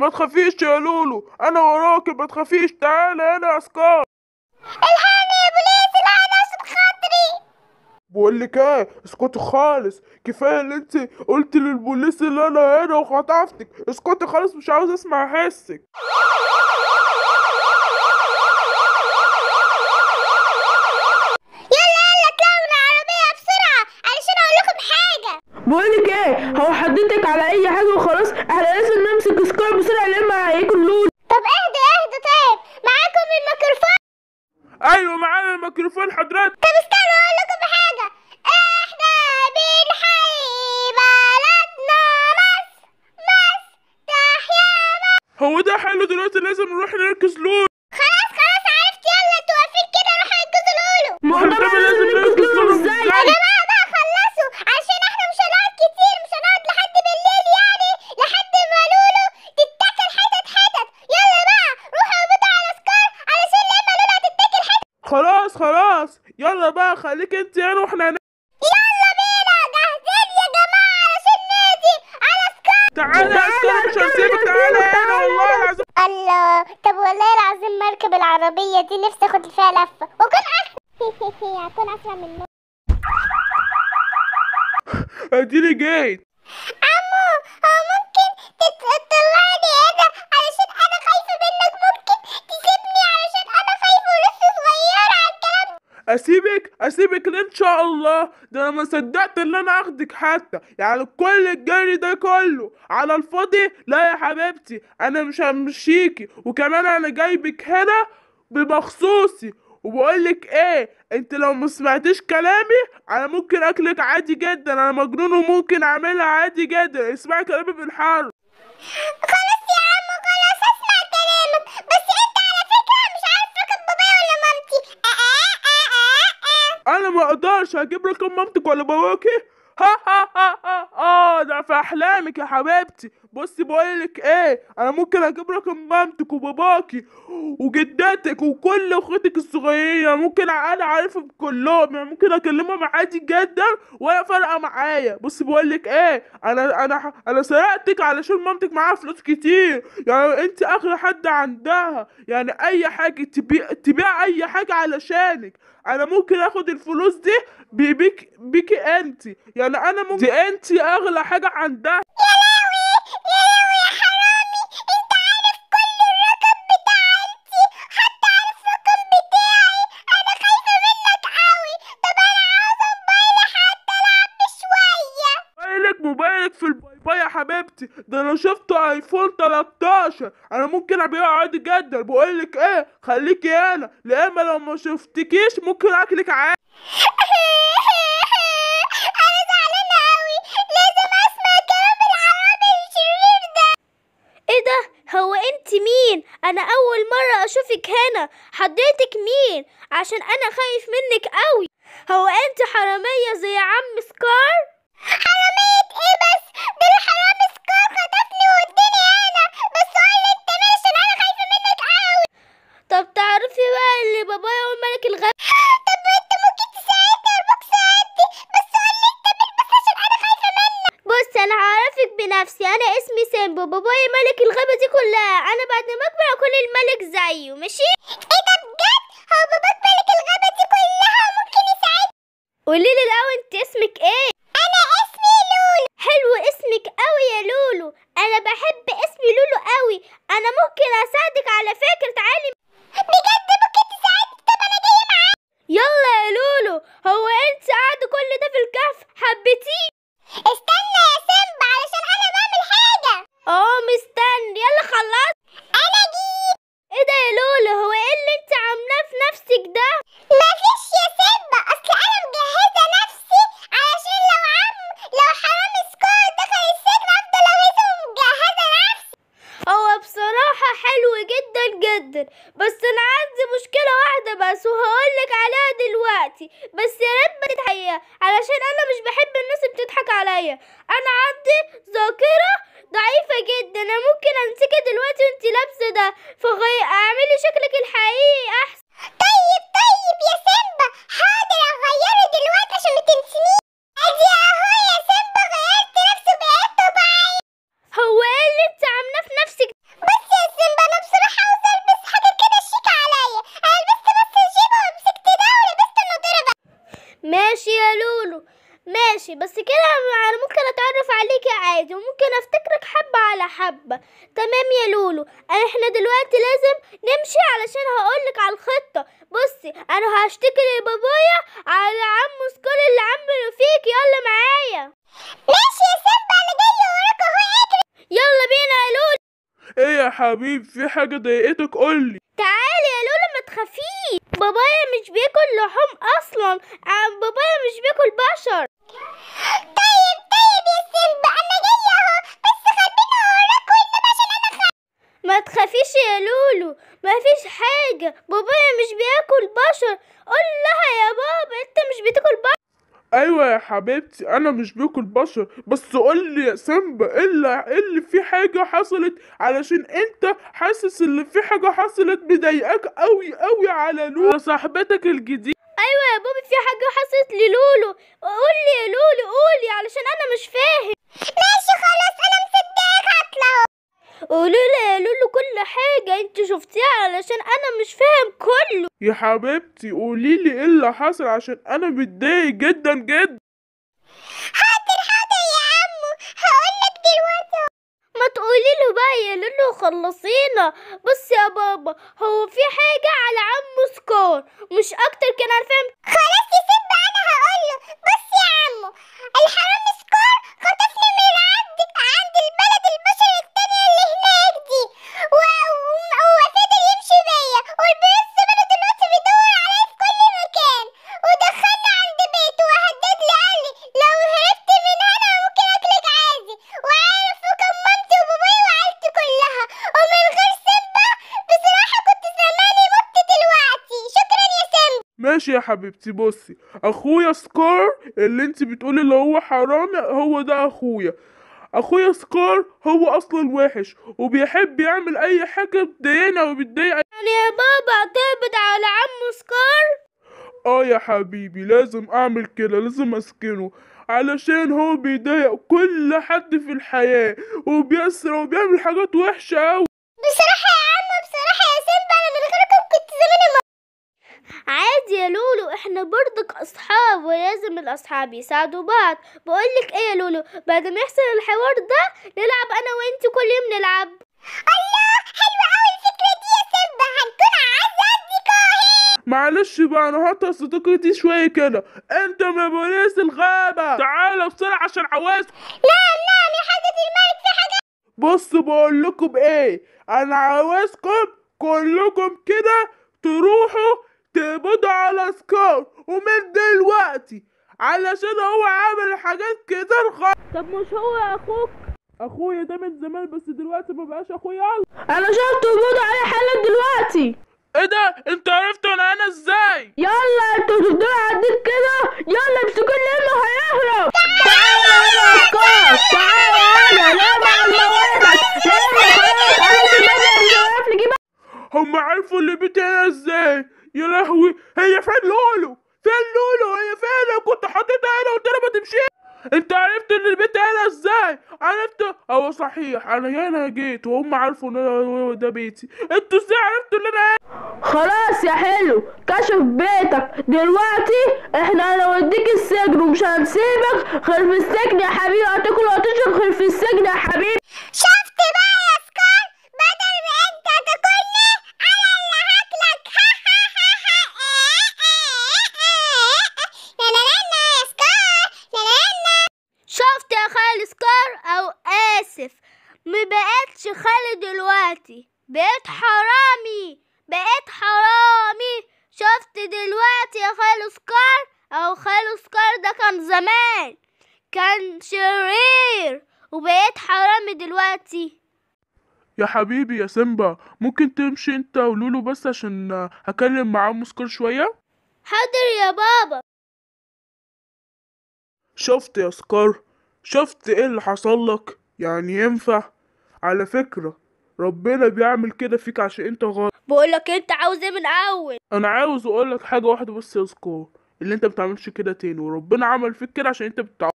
ما تخافيش يا لولو انا وراكي ما تخافيش تعالي انا عسكر الحقني يا بوليس لا عشان خاطري بقول لك ايه اسكتي خالص كفايه اللي انت قلت للبوليس اللي انا هنا وخطفتك اسكتي خالص مش عاوز اسمع حسك بقولك ايه هو حددتك على اي حاجه وخلاص احنا لازم بسرعه لما هيجوا طب اهدى اهدى طيب معاكم الميكروفون ايوه معانا الميكروفون حضرتك طب استنى اقول لكم حاجه احنا بنحيي بلدنا مصر مصر تحيا مصر هو ده حلو دلوقتي لازم نروح نركز لول يلا بقى خليك انت هنا واحنا يلا بينا جاهزين يا جماعه علشان نادي على سكاي تعالى يا سكاي مش هسيبك تعالى هنا والله العظيم الله طب والله العظيم مركب العربيه دي نفسي اخد فيها لفه واكون أحسن هكون اسرع من اديني جيت عمو هو ممكن تتقطع اسيبك اسيبك ان شاء الله ده انا ما صدقت ان انا اخدك حتى يعني كل الجري ده كله على الفاضي لا يا حبيبتي انا مش همشيكي وكمان انا جايبك هنا بمخصوصي وبقولك ايه انت لو ما سمعتيش كلامي انا ممكن اكلك عادي جدا انا مجنون وممكن اعملها عادي جدا اسمعي كلامي بالحرف خلاص يا عم خلاص اسمع كلامك بس انا ما اقدرش اجيب لكم مامتك ولا باباكي ها ها ها ها اه ده في احلامك يا حبيبتي بصي بقولك ايه انا ممكن اجيب لكم مامتك وباباكي وجدتك وكل اخوتك الصغيرين ممكن انا عارفهم كلهم يعني ممكن اكلمهم عادي جدا ولا فارقه معايا بصي بقولك ايه انا انا انا سرقتك علشان مامتك معاها فلوس كتير يعني انت اخر حد عندها يعني اي حاجه تبيع تبيع اي حاجه علشانك انا ممكن اخد الفلوس دي بيك بيكي انت يعني انا ممكن دي انت اغلى حاجه عندها دلوقتي ده انا شفت ايفون 13 انا ممكن ابيعه عادي جدا بقول لك ايه خليكي هنا لاما لو ما شفتكيش ممكن اكلك عادي انا زعلانه لازم اسمع كلام الشرير ده ايه ده هو انت مين انا اول مره اشوفك هنا حضرتك مين عشان انا خايف منك قوي عشان هعرفك بنفسي أنا اسمي سيمبو بابايا ملك الغابة دي كلها أنا بعد ما أكبر أكون الملك زيه ماشي؟ إيه ده بجد؟ هو باباك ملك الغابة دي كلها ممكن يساعدني قولي لي الأول أنت اسمك إيه؟ أنا اسمي لولو حلو اسمك أوي يا لولو أنا بحب اسمي لولو أوي أنا ممكن أساعدك على فكرة تعالي بجد ممكن تساعدني طب أنا جاية معاك يلا يا لولو هو أنت قاعدة كل ده في الكهف حبيتيه استنى اه مستني يلا خلص انا جيت ايه ده يا لولو هو ايه اللي انت عاملاه في نفسك ده مفيش يا سبه اصل انا مجهزه نفسي علشان لو عم لو حرام سكور دخل السجن افضل اغيظه ومجهزه نفسي هو بصراحه حلو جدا جدا بس انا عندي مشكله واحده بس وهقول لك عليها دلوقتي بس يا ريت ما تتحقق علشان انا مش بحب الناس بتضحك عليا انا عندي ذاكره ضعيفة جدا أنا ممكن أمسكها دلوقتي وأنت لابسة ده فغي أعملي شكلك الحقيقي أحسن طيب طيب يا سيمبا حاضر أغيره دلوقتي عشان ما تنسينيش أدي أهو يا سيمبا حبة تمام يا لولو احنا دلوقتي لازم نمشي علشان هقولك على الخطة بصي انا هشتكي لبابايا على عمو سكول اللي عمله فيك يلا معايا ماشي يا سبة انا جاي وراك اهو اجري يلا بينا يا لولو ايه يا حبيب في حاجة ضايقتك قولي تعالي يا لولو ما تخافيش بابايا مش بياكل لحوم اصلا آه، بابايا مش بياكل بشر طيب طيب يا انا ما تخافيش يا لولو ما فيش حاجة بابايا مش بياكل بشر قول لها يا بابا انت مش بتاكل بشر ايوه يا حبيبتي انا مش باكل بشر بس قول لي يا سامبا الا إيه إيه اللي في حاجه حصلت علشان انت حاسس ان في حاجه حصلت مضايقاك قوي قوي على لولو صاحبتك الجديده ايوه يا بابا في حاجه حصلت للولو قول لي يا لولو قولي علشان انا مش فاهم قولوا لي يا لولو كل حاجة انت شفتيها علشان انا مش فاهم كله يا حبيبتي قولي لي ايه اللي حصل عشان انا متضايق جدا جدا حاضر حاضر يا عمو هقول لك دلوقتي ما تقولي له بقى يا لولو خلصينا بص يا بابا هو في حاجة على عمو سكار مش اكتر كان عارفين خلاص يا سيب انا هقول له بص يا عمو الحرام سكار خطفني من عند عند ماشي يا حبيبتي بصي اخويا سكار اللي انت بتقولي اللي هو حرامي هو ده اخويا اخويا سكار هو اصلا وحش وبيحب يعمل اي حاجه بتضايقنا وبتضايق يعني يا بابا كبد على عم سكار اه يا حبيبي لازم اعمل كده لازم اسكنه علشان هو بيضايق كل حد في الحياة وبيسرق وبيعمل حاجات وحشة أوي بصراحة يا عم بصراحة يا سيمبا أنا من غيركم كنت زماني بعد يا لولو احنا برضك اصحاب ولازم الاصحاب يساعدوا بعض بقول لك ايه يا لولو بعد ما يحصل الحوار ده نلعب انا وانت كل يوم نلعب الله حلوه قوي الفكره دي يا سيمبا هنكون اعز اصدقائي معلش بقى انا هحط صديقي دي شويه كده انت يا بوليس الغابه تعالى بسرعه عشان عوايز لا لا انا حاجه الملك في حاجه بص بقول لكم ايه انا عاوزكم كلكم كده تروحوا تقبضوا على سكار ومن دلوقتي علشان هو عامل حاجات كتير خالص طب مش هو اخوك اخويا ده من زمان بس دلوقتي مبقاش اخويا انا علشان تقبضوا عليه حالا دلوقتي ايه ده انت عرفت انا انا ازاي يلا انتوا تفضلوا عندنا جبت البيت هنا ازاي عرفت هو صحيح انا هنا جيت وهم عرفوا ان انا ده بيتي انتوا ازاي عرفتوا ان انا خلاص يا حلو كشف بيتك دلوقتي احنا هنوديك السجن ومش هنسيبك غير في السجن يا حبيبي هتاكل وتشرب غير في السجن يا حبيبي يا حبيبي يا سيمبا ممكن تمشي انت ولولو بس عشان هكلم معاه مسكر شوية حاضر يا بابا شفت يا سكار شفت ايه اللي حصل لك يعني ينفع على فكرة ربنا بيعمل كده فيك عشان انت غلط بقولك انت عاوز ايه من اول انا عاوز اقولك حاجة واحدة بس يا سكار اللي انت بتعملش كده تاني وربنا عمل فيك كده عشان انت بتع